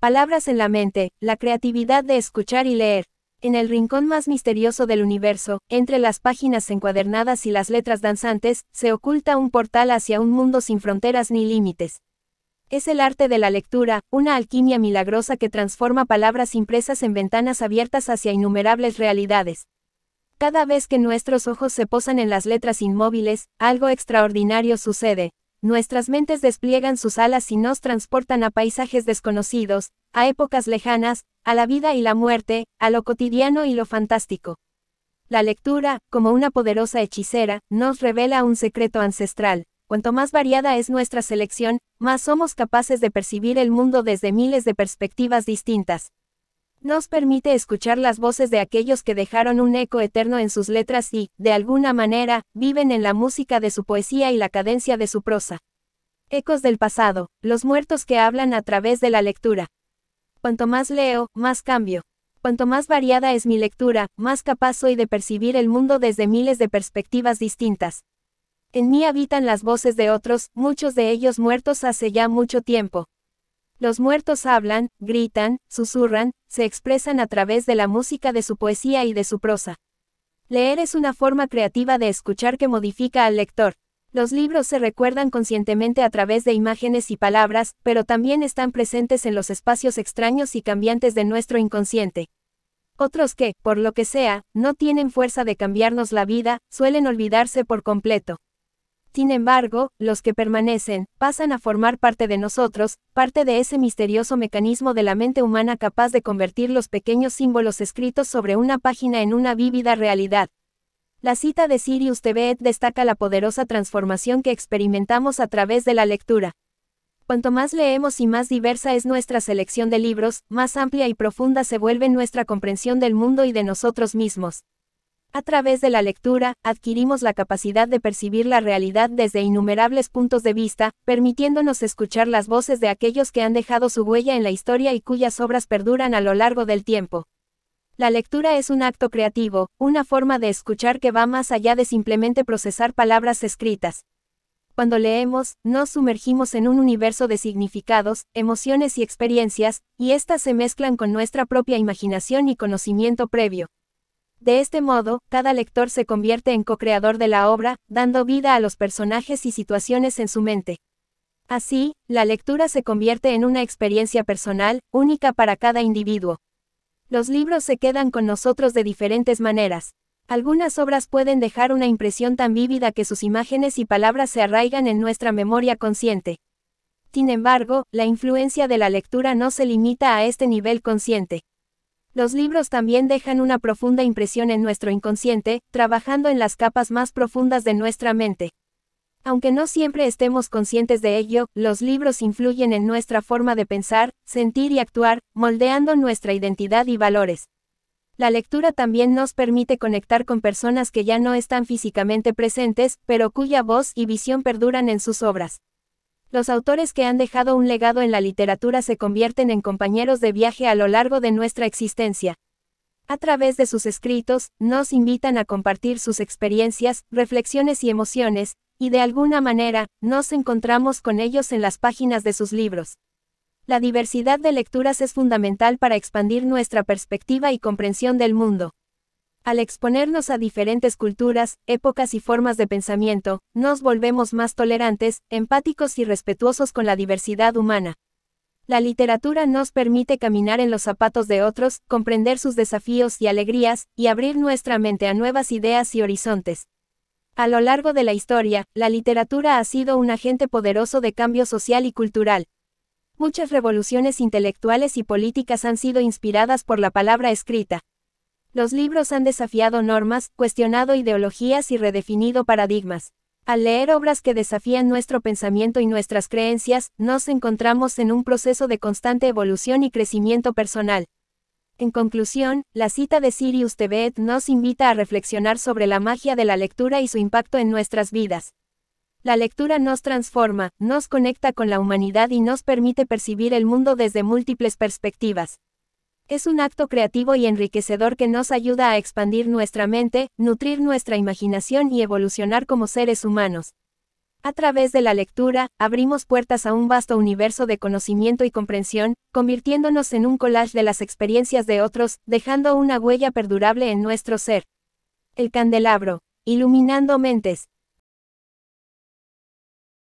Palabras en la mente, la creatividad de escuchar y leer. En el rincón más misterioso del universo, entre las páginas encuadernadas y las letras danzantes, se oculta un portal hacia un mundo sin fronteras ni límites. Es el arte de la lectura, una alquimia milagrosa que transforma palabras impresas en ventanas abiertas hacia innumerables realidades. Cada vez que nuestros ojos se posan en las letras inmóviles, algo extraordinario sucede. Nuestras mentes despliegan sus alas y nos transportan a paisajes desconocidos, a épocas lejanas, a la vida y la muerte, a lo cotidiano y lo fantástico. La lectura, como una poderosa hechicera, nos revela un secreto ancestral. Cuanto más variada es nuestra selección, más somos capaces de percibir el mundo desde miles de perspectivas distintas. Nos permite escuchar las voces de aquellos que dejaron un eco eterno en sus letras y, de alguna manera, viven en la música de su poesía y la cadencia de su prosa. Ecos del pasado, los muertos que hablan a través de la lectura. Cuanto más leo, más cambio. Cuanto más variada es mi lectura, más capaz soy de percibir el mundo desde miles de perspectivas distintas. En mí habitan las voces de otros, muchos de ellos muertos hace ya mucho tiempo. Los muertos hablan, gritan, susurran, se expresan a través de la música de su poesía y de su prosa. Leer es una forma creativa de escuchar que modifica al lector. Los libros se recuerdan conscientemente a través de imágenes y palabras, pero también están presentes en los espacios extraños y cambiantes de nuestro inconsciente. Otros que, por lo que sea, no tienen fuerza de cambiarnos la vida, suelen olvidarse por completo. Sin embargo, los que permanecen, pasan a formar parte de nosotros, parte de ese misterioso mecanismo de la mente humana capaz de convertir los pequeños símbolos escritos sobre una página en una vívida realidad. La cita de Sirius Tebet destaca la poderosa transformación que experimentamos a través de la lectura. Cuanto más leemos y más diversa es nuestra selección de libros, más amplia y profunda se vuelve nuestra comprensión del mundo y de nosotros mismos. A través de la lectura, adquirimos la capacidad de percibir la realidad desde innumerables puntos de vista, permitiéndonos escuchar las voces de aquellos que han dejado su huella en la historia y cuyas obras perduran a lo largo del tiempo. La lectura es un acto creativo, una forma de escuchar que va más allá de simplemente procesar palabras escritas. Cuando leemos, nos sumergimos en un universo de significados, emociones y experiencias, y éstas se mezclan con nuestra propia imaginación y conocimiento previo. De este modo, cada lector se convierte en co-creador de la obra, dando vida a los personajes y situaciones en su mente. Así, la lectura se convierte en una experiencia personal, única para cada individuo. Los libros se quedan con nosotros de diferentes maneras. Algunas obras pueden dejar una impresión tan vívida que sus imágenes y palabras se arraigan en nuestra memoria consciente. Sin embargo, la influencia de la lectura no se limita a este nivel consciente. Los libros también dejan una profunda impresión en nuestro inconsciente, trabajando en las capas más profundas de nuestra mente. Aunque no siempre estemos conscientes de ello, los libros influyen en nuestra forma de pensar, sentir y actuar, moldeando nuestra identidad y valores. La lectura también nos permite conectar con personas que ya no están físicamente presentes, pero cuya voz y visión perduran en sus obras. Los autores que han dejado un legado en la literatura se convierten en compañeros de viaje a lo largo de nuestra existencia. A través de sus escritos, nos invitan a compartir sus experiencias, reflexiones y emociones, y de alguna manera, nos encontramos con ellos en las páginas de sus libros. La diversidad de lecturas es fundamental para expandir nuestra perspectiva y comprensión del mundo. Al exponernos a diferentes culturas, épocas y formas de pensamiento, nos volvemos más tolerantes, empáticos y respetuosos con la diversidad humana. La literatura nos permite caminar en los zapatos de otros, comprender sus desafíos y alegrías, y abrir nuestra mente a nuevas ideas y horizontes. A lo largo de la historia, la literatura ha sido un agente poderoso de cambio social y cultural. Muchas revoluciones intelectuales y políticas han sido inspiradas por la palabra escrita. Los libros han desafiado normas, cuestionado ideologías y redefinido paradigmas. Al leer obras que desafían nuestro pensamiento y nuestras creencias, nos encontramos en un proceso de constante evolución y crecimiento personal. En conclusión, la cita de Sirius Tebet nos invita a reflexionar sobre la magia de la lectura y su impacto en nuestras vidas. La lectura nos transforma, nos conecta con la humanidad y nos permite percibir el mundo desde múltiples perspectivas. Es un acto creativo y enriquecedor que nos ayuda a expandir nuestra mente, nutrir nuestra imaginación y evolucionar como seres humanos. A través de la lectura, abrimos puertas a un vasto universo de conocimiento y comprensión, convirtiéndonos en un collage de las experiencias de otros, dejando una huella perdurable en nuestro ser. El candelabro, iluminando mentes.